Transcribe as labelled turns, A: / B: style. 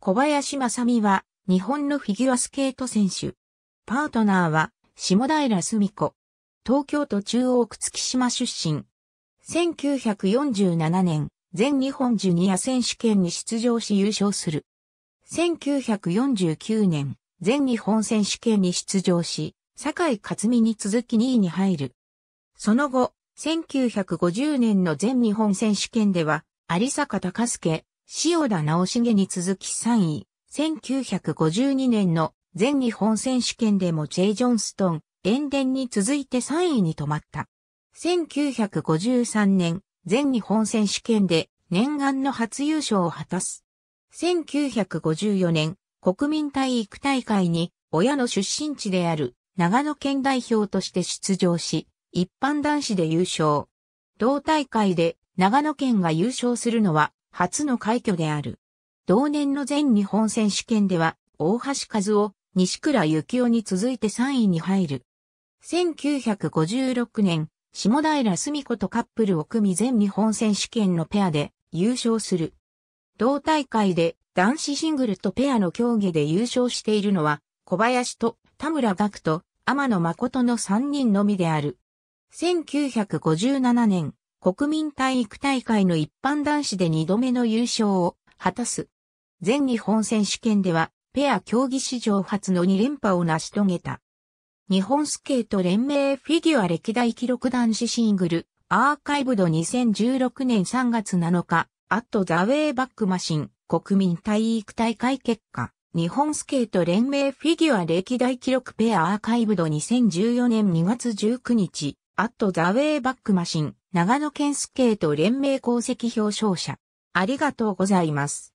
A: 小林正美は日本のフィギュアスケート選手。パートナーは下平澄子。東京都中央区月島出身。1947年全日本ジュニア選手権に出場し優勝する。1949年全日本選手権に出場し、坂井克美に続き2位に入る。その後、1950年の全日本選手権では、有坂隆介、塩田直茂に続き3位、1952年の全日本選手権でもイ・ジョンストン、エンデンに続いて3位に止まった。1953年、全日本選手権で念願の初優勝を果たす。1954年、国民体育大会に親の出身地である長野県代表として出場し、一般男子で優勝。同大会で長野県が優勝するのは初の快挙である。同年の全日本選手権では、大橋和夫、西倉幸夫に続いて3位に入る。1956年、下平澄子とカップルを組み全日本選手権のペアで優勝する。同大会で男子シングルとペアの競技で優勝しているのは小林と田村岳と天野誠の3人のみである。1957年、国民体育大会の一般男子で2度目の優勝を果たす。全日本選手権では、ペア競技史上初の2連覇を成し遂げた。日本スケート連盟フィギュア歴代記録男子シングル、アーカイブド2016年3月7日、アットザウェイバックマシン、国民体育大会結果、日本スケート連盟フィギュア歴代記録ペアアーカイブド2014年2月19日、アットザウェイバックマシン、長野県スケート連盟功績表彰者。ありがとうございます。